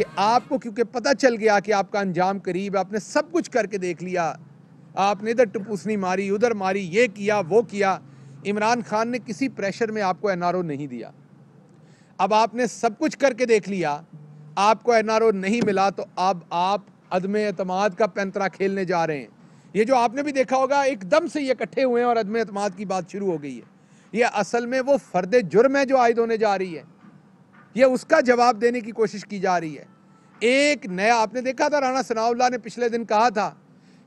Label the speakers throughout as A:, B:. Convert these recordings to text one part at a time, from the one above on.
A: कि आपको क्योंकि पता चल गया कि आपका अंजाम करीब है आपने सब कुछ करके देख लिया आपने इधर टपूसनी मारी उधर मारी ये किया वो किया इमरान खान ने किसी प्रेशर में आपको एन नहीं दिया अब आपने सब कुछ करके देख लिया आपको एन नहीं मिला तो अब आप अदम अतमाद का पैंतरा खेलने जा रहे हैं ये जो आपने भी देखा होगा एकदम से ये इकट्ठे हुए हैं और अदम अतमाद की बात शुरू हो गई है ये असल में वो फर्द जुर्म है जो आयद होने जा रही है ये उसका जवाब देने की कोशिश की जा रही है एक नया आपने देखा था राणा सनाउल्ला ने पिछले दिन कहा था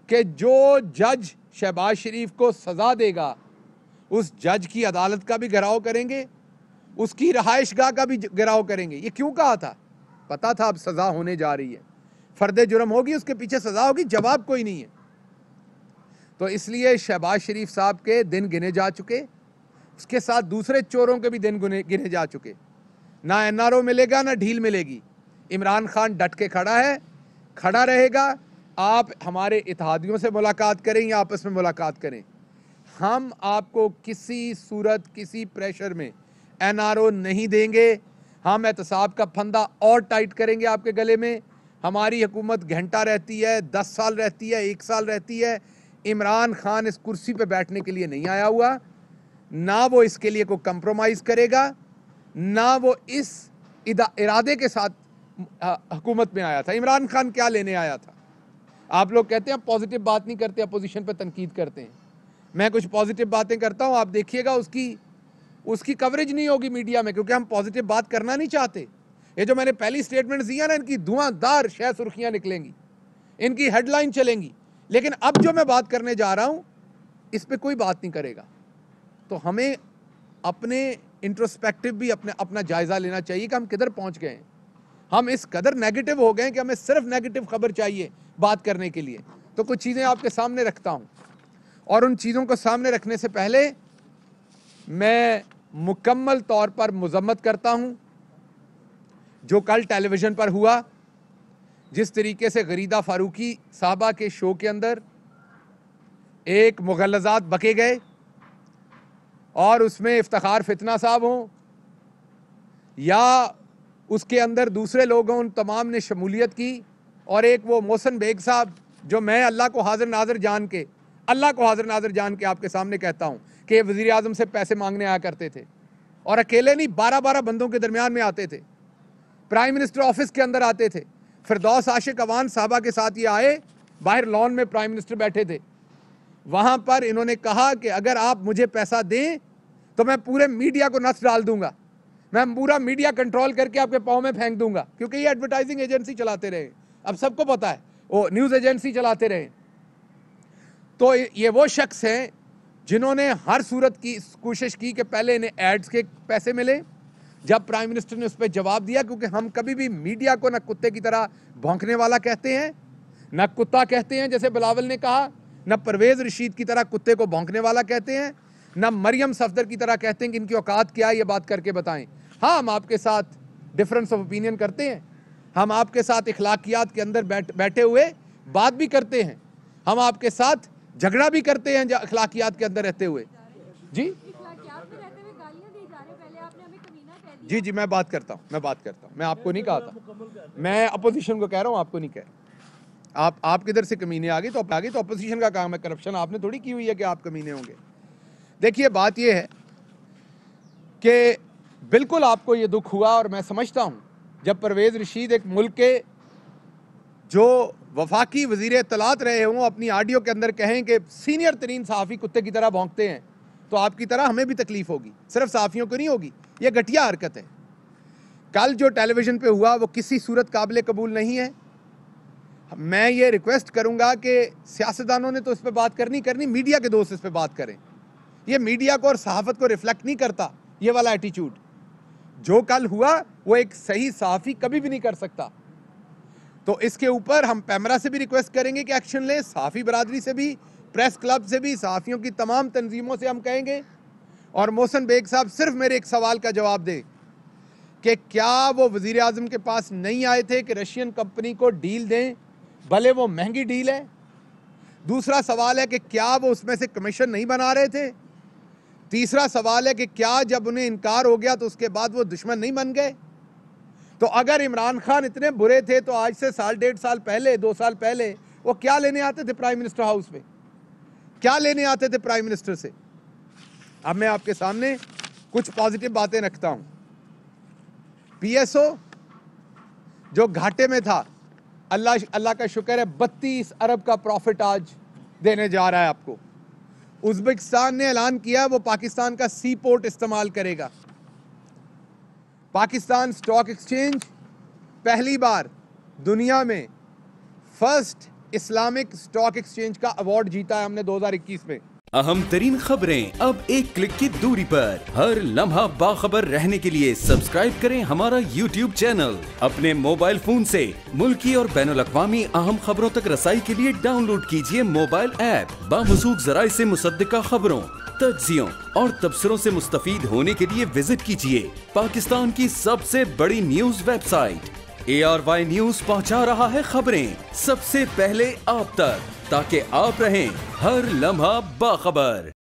A: कि जो जज शहबाज शरीफ को सज़ा देगा उस जज की अदालत का भी घराव करेंगे उसकी रहाइश गाह का भी घराव करेंगे ये क्यों कहा था पता था अब सज़ा होने जा रही है फर्द जुर्म होगी उसके पीछे सज़ा होगी जवाब कोई नहीं है तो इसलिए शहबाज शरीफ साहब के दिन गिने जा चुके उसके साथ दूसरे चोरों के भी दिन गिने जा चुके ना एन मिलेगा ना ढील मिलेगी इमरान खान डट के खड़ा है खड़ा रहेगा आप हमारे इतिहादियों से मुलाकात करें या आपस में मुलाकात करें हम आपको किसी सूरत किसी प्रेशर में एन नहीं देंगे हम एहतसाब का फंदा और टाइट करेंगे आपके गले में हमारी हुकूमत घंटा रहती है दस साल रहती है एक साल रहती है इमरान खान इस कुर्सी पर बैठने के लिए नहीं आया हुआ ना वो इसके लिए कोई कंप्रोमाइज़ करेगा ना वो इस इरादे के साथ हुकूमत में आया था इमरान खान क्या लेने आया था आप लोग कहते हैं पॉजिटिव बात नहीं करते अपोजिशन पर तनकीद करते हैं मैं कुछ पॉजिटिव बातें करता हूँ आप देखिएगा उसकी उसकी कवरेज नहीं होगी मीडिया में क्योंकि हम पॉजिटिव बात करना नहीं चाहते ये जो मैंने पहली स्टेटमेंट दी है ना इनकी धुआंधार शह सुर्खियाँ निकलेंगी इनकी हेडलाइन चलेंगी लेकिन अब जो मैं बात करने जा रहा हूँ इस पर कोई बात नहीं करेगा तो हमें अपने इंट्रोस्पेक्टिव भी अपने अपना जायज़ा लेना चाहिए कि हम किधर पहुँच गए हैं हम इस कदर नेगेटिव हो गए कि हमें सिर्फ नेगेटिव खबर चाहिए बात करने के लिए तो कुछ चीज़ें आपके सामने रखता हूँ और उन चीज़ों को सामने रखने से पहले मैं मुकम्मल तौर पर मजम्मत करता हूँ जो कल टेलीविज़न पर हुआ जिस तरीके से गरीदा फारूकी साहबा के शो के अंदर एक मुगलजात बके गए और उसमें इफ्तार फितना साहब हों या उसके अंदर दूसरे लोग उन तमाम ने शमूलियत की और एक वो मोहसन बेग साहब जो मैं अल्लाह को हाजिर नाजर जान के अल्लाह को हाजिर नाजर जान के आपके सामने कहता हूँ कि वज़ी अजम से पैसे मांगने आया करते थे और अकेले नहीं बारह बारह बंदों के दरमियान में आते थे प्राइम मिनिस्टर ऑफिस के अंदर आते थे फिरदौस आशिक अवान साहबा के साथ ये आए बाहर लॉन में प्राइम मिनिस्टर बैठे थे वहाँ पर इन्होंने कहा कि अगर आप मुझे पैसा दें तो मैं पूरे मीडिया को नष्ट डाल दूंगा मैं पूरा मीडिया कंट्रोल करके आपके पाँव में फेंक दूंगा क्योंकि ये एडवर्टाइजिंग एजेंसी चलाते रहे अब सबको पता है वो न्यूज़ एजेंसी चलाते रहे तो ये वो शख्स हैं जिन्होंने हर सूरत की कोशिश की कि पहले इन्हें एड्स के पैसे मिले जब प्राइम मिनिस्टर ने उस पर जवाब दिया क्योंकि हम कभी भी मीडिया को ना कुत्ते की तरह भौंकने वाला कहते हैं ना कुत्ता कहते हैं जैसे बिलावल ने कहा ना परवेज़ रशीद की तरह कुत्ते को भौंकने वाला कहते हैं ना मरियम सफदर की तरह कहते हैं कि इनकी औकात क्या है ये बात करके बताएं हाँ हम आपके साथ डिफरेंस ऑफ ओपिनियन करते हैं हम आपके साथ इखलाकियात के अंदर बैठ बैठे हुए बात भी करते हैं हम आपके साथ झगड़ा भी करते हैं अखलाकियात के अंदर रहते हुए जी जी जी मैं बात करता हूँ मैं बात करता हूँ मैं आपको नहीं कहा था मैं अपोजिशन को कह रहा हूँ आपको नहीं कह रहा आप आप किधर से कमीने आ गई तो आ गई तो अपोजिशन का काम है करप्शन आपने थोड़ी की हुई है कि आप कमीने होंगे देखिए बात यह है कि बिल्कुल आपको ये दुख हुआ और मैं समझता हूँ जब परवेज़ रशीद एक मुल्क के जो वफाकी वजीर तलात रहे हों अपनी आडियो के अंदर कहें कि सीनियर तरीन सहाफ़ी कुत्ते की तरह भोंकते हैं तो आपकी तरह हमें भी तकलीफ़ होगी सिर्फ सहाफ़ियों को नहीं होगी ये घटिया हरकत है कल जो टेलीविज़न पे हुआ वो किसी सूरत काबिल कबूल नहीं है मैं ये रिक्वेस्ट करूँगा कि सियासतदानों ने तो इस पर बात करनी करनी मीडिया के दोस्त इस पर बात करें ये मीडिया को और सहाफ़त को रिफ्लेक्ट नहीं करता ये वाला एटीट्यूड जो कल हुआ वो एक सही सहाफ़ी कभी भी नहीं कर सकता तो इसके ऊपर हम पैमरा से भी रिक्वेस्ट करेंगे कि एक्शन लें सहाफ़ी बरादरी से भी प्रेस क्लब से भी सहाफ़ियों की तमाम तनजीमों से हम कहेंगे और मोहसन बेग साहब सिर्फ मेरे एक सवाल का जवाब दें कि क्या वो वजीर अजम के पास नहीं आए थे कि रशियन कंपनी को डील दें भले वो महंगी डील है दूसरा सवाल है कि क्या वो उसमें से कमीशन नहीं बना रहे थे तीसरा सवाल है कि क्या जब उन्हें इनकार हो गया तो उसके बाद वो दुश्मन नहीं बन गए तो अगर इमरान खान इतने बुरे थे तो आज से साल डेढ़ साल पहले दो साल पहले वो क्या लेने आते थे प्राइम मिनिस्टर हाउस में क्या लेने आते थे प्राइम मिनिस्टर से अब मैं आपके सामने कुछ पॉजिटिव बातें रखता हूं पीएसओ जो घाटे में था अल्लाह अल्लाह का शुक्र है बत्तीस अरब का प्रॉफिट आज देने जा रहा है आपको उज्बेकिस्तान ने ऐलान किया वो पाकिस्तान का सी पोर्ट इस्तेमाल करेगा पाकिस्तान स्टॉक एक्सचेंज पहली बार दुनिया में फर्स्ट इस्लामिक स्टॉक एक्सचेंज का अवार्ड जीता है हमने 2021 में अहम तरीन खबरें अब एक क्लिक की दूरी पर हर लम्हा बाखबर रहने के लिए सब्सक्राइब करें हमारा YouTube चैनल अपने मोबाइल फोन से मुल्की और बैन अवी अहम खबरों तक रसाई के लिए डाउनलोड कीजिए मोबाइल ऐप बामसूक जराये ऐसी मुसदा खबरों तजियों और तबसरों ऐसी मुस्तफ होने के लिए विजिट कीजिए पाकिस्तान की सबसे बड़ी news website A R Y news पहुंचा रहा है खबरें सबसे पहले आप तक ताकि आप रहें हर लम्हा बाखबर